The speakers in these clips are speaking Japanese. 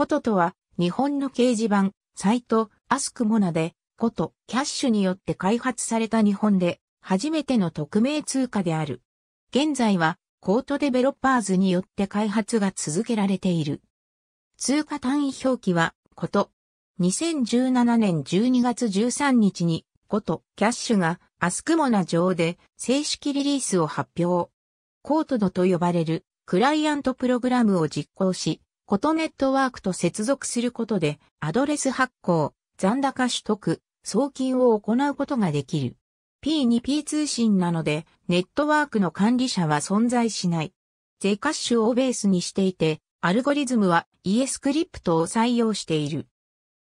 こととは、日本の掲示板、サイト、アスクモナで、こと、キャッシュによって開発された日本で、初めての匿名通貨である。現在は、コートデベロッパーズによって開発が続けられている。通貨単位表記は、こと。2017年12月13日に、こと、キャッシュが、アスクモナ上で、正式リリースを発表。コートドと呼ばれる、クライアントプログラムを実行し、ことネットワークと接続することで、アドレス発行、残高取得、送金を行うことができる。P2P 通信なので、ネットワークの管理者は存在しない。ゼカッシュをベースにしていて、アルゴリズムは e s スクリプトを採用している。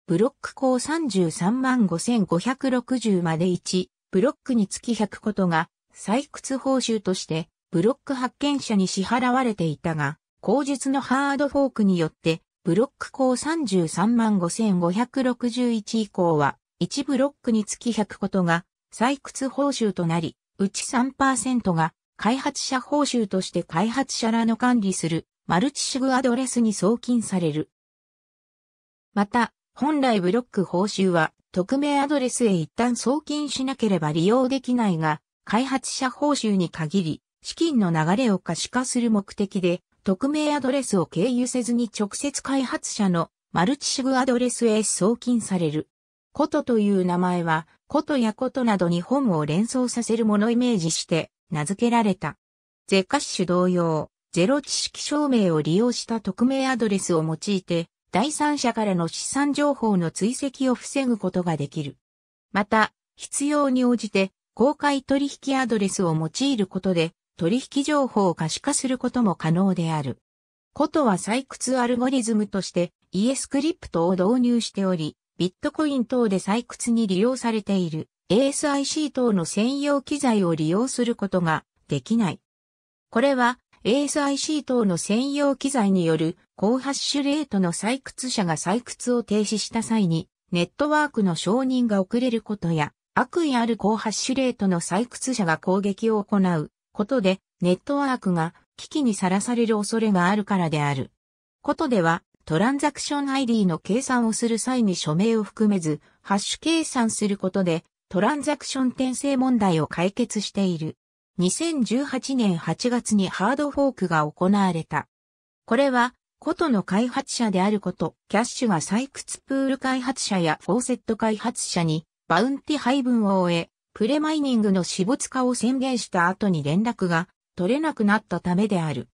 ブロック項335,560まで1、ブロックにつき100ことが採掘報酬としてブロック発見者に支払われていたが、口述のハードフォークによって、ブロック項33万5561以降は、1ブロックにつき100ことが採掘報酬となり、うち3%が開発者報酬として開発者らの管理するマルチシグアドレスに送金される。また、本来ブロック報酬は匿名アドレスへ一旦送金しなければ利用できないが、開発者報酬に限り資金の流れを可視化する目的で匿名アドレスを経由せずに直接開発者のマルチシグアドレスへ送金される。ことという名前は、ことやことなどに本を連想させるものをイメージして名付けられた。ゼカッシュ同様、ゼロ知識証明を利用した匿名アドレスを用いて、第三者からの資産情報の追跡を防ぐことができる。また、必要に応じて公開取引アドレスを用いることで、取引情報を可視化することも可能である。ことは採掘アルゴリズムとして e s c r リ p t を導入しており、ビットコイン等で採掘に利用されている ASIC 等の専用機材を利用することができない。これは ASIC 等の専用機材による高ハッシュレートの採掘者が採掘を停止した際にネットワークの承認が遅れることや悪意ある高ハッシュレートの採掘者が攻撃を行うことで、ネットワークが危機にさらされる恐れがあるからである。ことでは、トランザクション ID の計算をする際に署名を含めず、ハッシュ計算することで、トランザクション転生問題を解決している。2018年8月にハードフォークが行われた。これは、ことの開発者であること、キャッシュが採掘プール開発者やフォーセット開発者に、バウンティ配分を終え、プレマイニングの私没化を宣言した後に連絡が取れなくなったためである。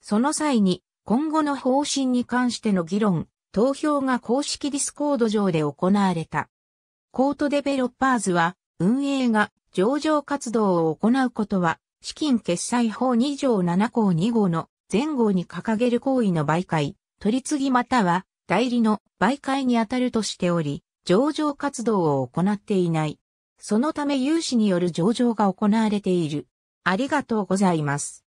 その際に、今後の方針に関しての議論、投票が公式ディスコード上で行われた。コートデベロッパーズは、運営が上場活動を行うことは、資金決済法2条7項2号の前後に掲げる行為の媒介、取り次ぎまたは代理の媒介にあたるとしており、上場活動を行っていない。そのため有志による上場が行われている。ありがとうございます。